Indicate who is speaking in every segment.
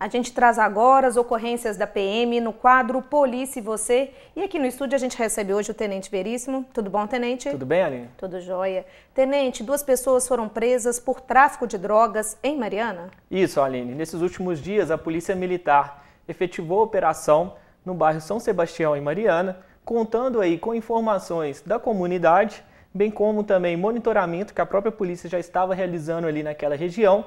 Speaker 1: A gente traz agora as ocorrências da PM no quadro Polícia e Você. E aqui no estúdio a gente recebe hoje o Tenente Veríssimo. Tudo bom, Tenente? Tudo bem, Aline? Tudo jóia. Tenente, duas pessoas foram presas por tráfico de drogas em Mariana?
Speaker 2: Isso, Aline. Nesses últimos dias, a Polícia Militar efetivou a operação no bairro São Sebastião, em Mariana, contando aí com informações da comunidade, bem como também monitoramento que a própria polícia já estava realizando ali naquela região.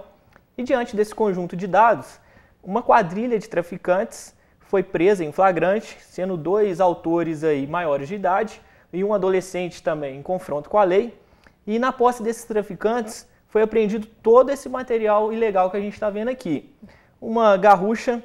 Speaker 2: E diante desse conjunto de dados, uma quadrilha de traficantes foi presa em flagrante, sendo dois autores aí maiores de idade e um adolescente também em confronto com a lei. E na posse desses traficantes foi apreendido todo esse material ilegal que a gente está vendo aqui. Uma garrucha,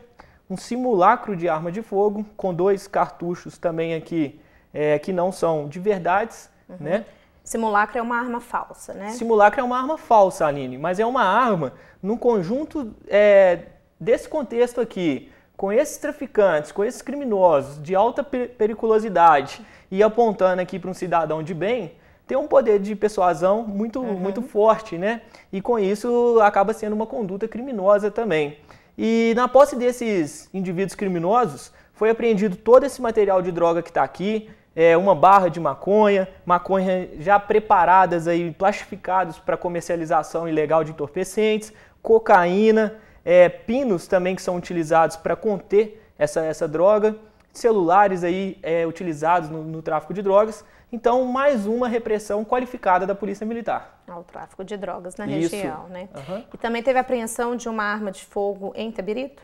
Speaker 2: um simulacro de arma de fogo, com dois cartuchos também aqui é, que não são de verdades, uhum. né?
Speaker 1: Simulacro é uma arma
Speaker 2: falsa, né? Simulacro é uma arma falsa, Aline, mas é uma arma no conjunto é, desse contexto aqui, com esses traficantes, com esses criminosos de alta periculosidade e apontando aqui para um cidadão de bem, tem um poder de persuasão muito, uhum. muito forte, né? E com isso acaba sendo uma conduta criminosa também. E na posse desses indivíduos criminosos, foi apreendido todo esse material de droga que está aqui, é, uma barra de maconha, maconha já preparadas aí, plastificados para comercialização ilegal de entorpecentes, cocaína, é, pinos também que são utilizados para conter essa, essa droga, celulares aí é, utilizados no, no tráfico de drogas. Então, mais uma repressão qualificada da Polícia Militar.
Speaker 1: Ao é tráfico de drogas na Isso. região, né? Uhum. E também teve a apreensão de uma arma de fogo em Tabirito?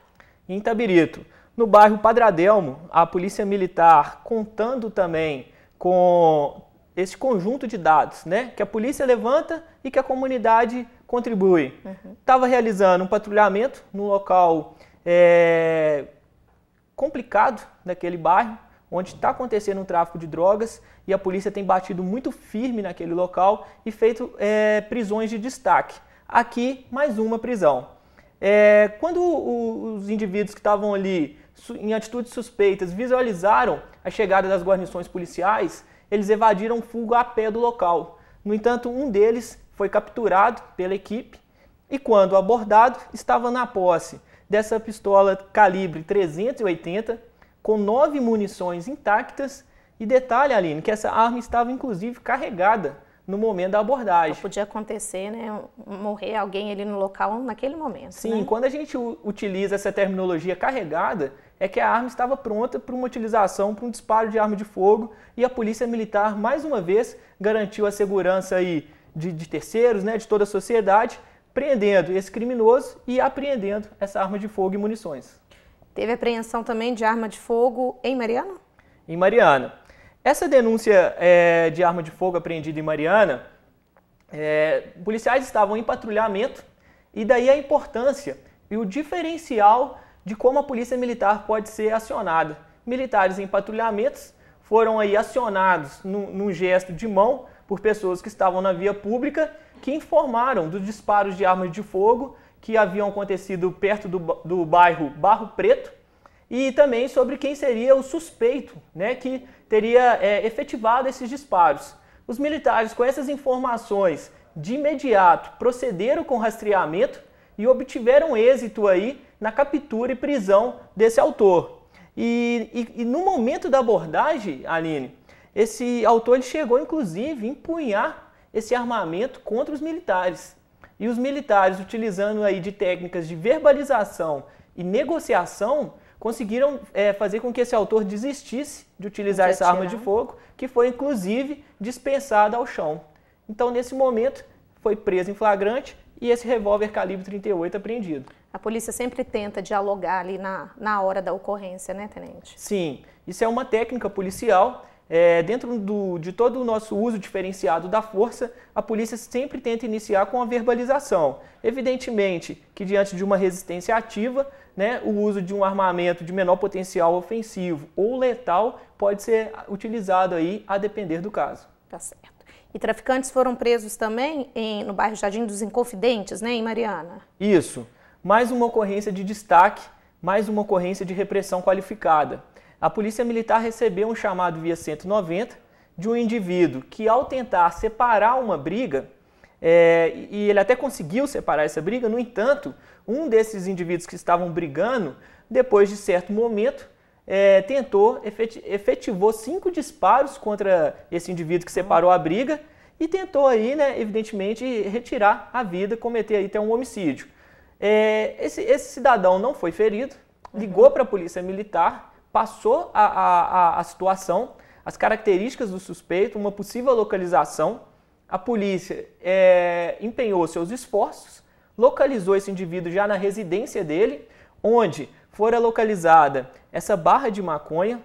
Speaker 2: Em Tabirito. No bairro Padradelmo, a Polícia Militar, contando também com esse conjunto de dados, né? Que a polícia levanta e que a comunidade contribui. Estava uhum. realizando um patrulhamento no local é, complicado daquele bairro, onde está acontecendo um tráfico de drogas e a polícia tem batido muito firme naquele local e feito é, prisões de destaque. Aqui, mais uma prisão. É, quando o, os indivíduos que estavam ali em atitudes suspeitas visualizaram a chegada das guarnições policiais, eles evadiram fuga a pé do local. No entanto, um deles foi capturado pela equipe e, quando abordado, estava na posse dessa pistola calibre 380 com nove munições intactas. E detalhe, Aline, que essa arma estava inclusive carregada no momento da abordagem. podia acontecer, né?
Speaker 1: Morrer alguém ali no local naquele momento. Sim, né?
Speaker 2: quando a gente utiliza essa terminologia carregada, é que a arma estava pronta para uma utilização, para um disparo de arma de fogo, e a polícia militar, mais uma vez, garantiu a segurança aí de, de terceiros, né, de toda a sociedade, prendendo esse criminoso e apreendendo essa arma de fogo e munições.
Speaker 1: Teve apreensão também de arma de fogo em Mariana?
Speaker 2: Em Mariana. Essa denúncia é, de arma de fogo apreendida em Mariana, é, policiais estavam em patrulhamento e daí a importância e o diferencial de como a polícia militar pode ser acionada. Militares em patrulhamentos foram aí acionados num gesto de mão por pessoas que estavam na via pública que informaram dos disparos de armas de fogo que haviam acontecido perto do, do bairro Barro Preto e também sobre quem seria o suspeito né, que teria é, efetivado esses disparos. Os militares, com essas informações, de imediato procederam com rastreamento e obtiveram êxito aí na captura e prisão desse autor. E, e, e no momento da abordagem, Aline, esse autor ele chegou, inclusive, a empunhar esse armamento contra os militares. E os militares, utilizando aí de técnicas de verbalização e negociação, conseguiram é, fazer com que esse autor desistisse de utilizar de essa arma de fogo, que foi inclusive dispensada ao chão. Então, nesse momento, foi preso em flagrante e esse revólver calibre 38 apreendido. A polícia sempre
Speaker 1: tenta dialogar ali na, na hora da ocorrência, né, tenente?
Speaker 2: Sim, isso é uma técnica policial é, dentro do, de todo o nosso uso diferenciado da força, a polícia sempre tenta iniciar com a verbalização. Evidentemente que, diante de uma resistência ativa, né, o uso de um armamento de menor potencial ofensivo ou letal pode ser utilizado aí a depender do caso. Tá certo.
Speaker 1: E traficantes foram presos também em, no bairro Jardim dos Inconfidentes, né, em Mariana?
Speaker 2: Isso. Mais uma ocorrência de destaque, mais uma ocorrência de repressão qualificada a Polícia Militar recebeu um chamado via 190 de um indivíduo que, ao tentar separar uma briga, é, e ele até conseguiu separar essa briga, no entanto, um desses indivíduos que estavam brigando, depois de certo momento, é, tentou, efetivou cinco disparos contra esse indivíduo que uhum. separou a briga e tentou aí, né, evidentemente, retirar a vida, cometer aí até um homicídio. É, esse, esse cidadão não foi ferido, uhum. ligou para a polícia militar passou a, a, a situação, as características do suspeito, uma possível localização. A polícia é, empenhou seus esforços, localizou esse indivíduo já na residência dele, onde fora localizada essa barra de maconha,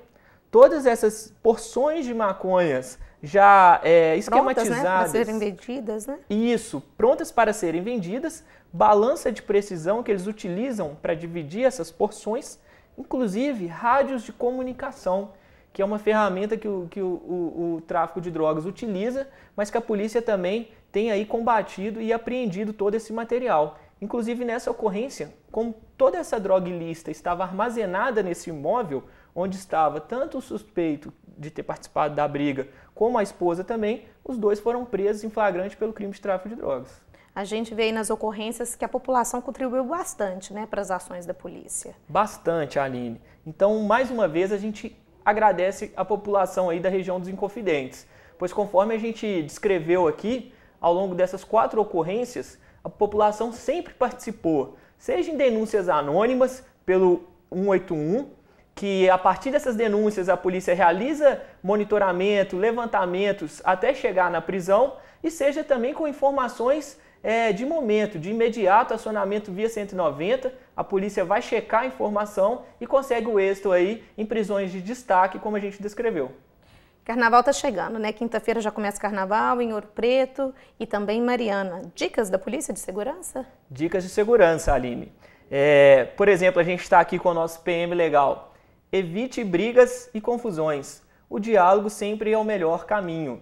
Speaker 2: todas essas porções de maconhas já é, esquematizadas. Prontas, né? Para serem
Speaker 1: vendidas,
Speaker 2: né? Isso, prontas para serem vendidas, balança de precisão que eles utilizam para dividir essas porções inclusive rádios de comunicação, que é uma ferramenta que o, que o, o, o tráfico de drogas utiliza, mas que a polícia também tem aí combatido e apreendido todo esse material. Inclusive nessa ocorrência, como toda essa droga ilícita estava armazenada nesse imóvel, onde estava tanto o suspeito de ter participado da briga como a esposa também, os dois foram presos em flagrante pelo crime de tráfico de drogas.
Speaker 1: A gente vê aí nas ocorrências que a população contribuiu bastante né, para as ações
Speaker 2: da polícia. Bastante, Aline. Então, mais uma vez, a gente agradece a população aí da região dos Inconfidentes, pois conforme a gente descreveu aqui, ao longo dessas quatro ocorrências, a população sempre participou, seja em denúncias anônimas pelo 181, que a partir dessas denúncias a polícia realiza monitoramento, levantamentos até chegar na prisão, e seja também com informações é, de momento, de imediato, acionamento via 190, a polícia vai checar a informação e consegue o êxito aí em prisões de destaque, como a gente descreveu.
Speaker 1: Carnaval está chegando, né? Quinta-feira já começa carnaval em Ouro Preto e também em Mariana. Dicas da Polícia de Segurança?
Speaker 2: Dicas de segurança, Aline. É, por exemplo, a gente está aqui com o nosso PM Legal. Evite brigas e confusões. O diálogo sempre é o melhor caminho.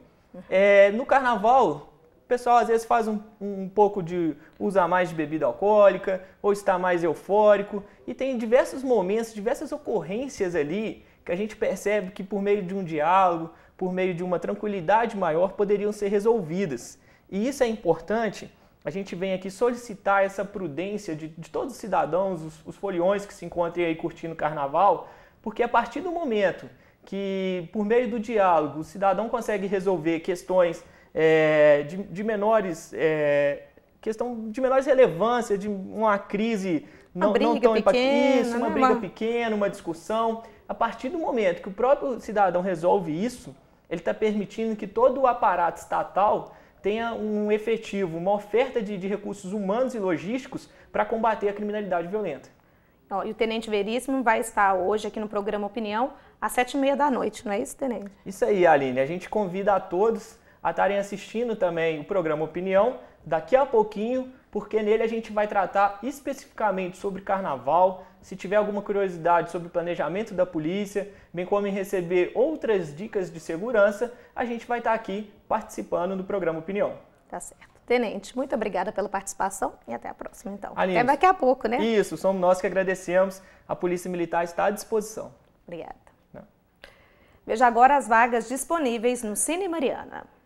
Speaker 2: É, no carnaval, o pessoal às vezes faz um, um pouco de usar mais de bebida alcoólica ou está mais eufórico e tem diversos momentos, diversas ocorrências ali que a gente percebe que por meio de um diálogo, por meio de uma tranquilidade maior poderiam ser resolvidas. E isso é importante. A gente vem aqui solicitar essa prudência de, de todos os cidadãos, os, os foliões que se encontrem aí curtindo o carnaval, porque a partir do momento que, por meio do diálogo, o cidadão consegue resolver questões é, de, de, menores é, questão de menores relevância, de uma crise não, uma não tão pequena, né? isso, uma briga uma... pequena, uma discussão. A partir do momento que o próprio cidadão resolve isso, ele está permitindo que todo o aparato estatal tenha um efetivo, uma oferta de, de recursos humanos e logísticos para combater a criminalidade violenta.
Speaker 1: Ó, e o Tenente Veríssimo vai estar hoje aqui no programa Opinião às sete e meia da noite, não é isso, Tenente?
Speaker 2: Isso aí, Aline. A gente convida a todos a estarem assistindo também o programa Opinião daqui a pouquinho, porque nele a gente vai tratar especificamente sobre carnaval. Se tiver alguma curiosidade sobre o planejamento da polícia, bem como em receber outras dicas de segurança, a gente vai estar aqui participando do programa Opinião. Tá certo.
Speaker 1: Tenente, muito obrigada pela participação e até a próxima, então. Aline, até daqui a pouco, né? Isso,
Speaker 2: somos nós que agradecemos. A Polícia Militar está à disposição.
Speaker 1: Obrigada. Veja agora as vagas disponíveis no Cine Mariana.